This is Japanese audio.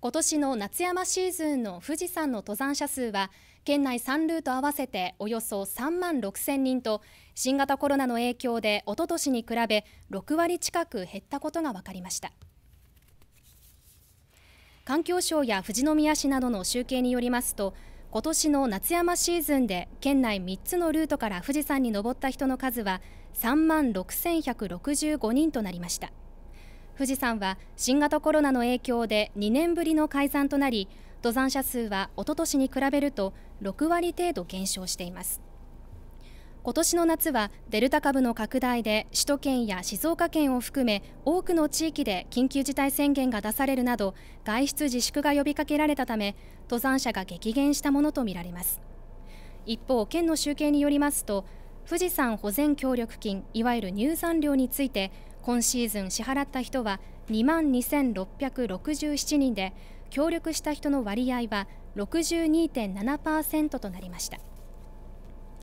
今年の夏山シーズンの富士山の登山者数は県内3ルート合わせておよそ3万6000人と新型コロナの影響でおととしに比べ6割近く減ったことが分かりました環境省や富士宮市などの集計によりますと今年の夏山シーズンで県内3つのルートから富士山に登った人の数は3万6165人となりました。富士山は新型コロナの影響で2年ぶりの改ざんとなり登山者数は一昨年に比べると6割程度減少しています今年の夏はデルタ株の拡大で首都圏や静岡県を含め多くの地域で緊急事態宣言が出されるなど外出自粛が呼びかけられたため登山者が激減したものとみられます一方県の集計によりますと富士山保全協力金いわゆる入山料について今シーズン支払った人は2万2667人で協力した人の割合は62.7%となりました。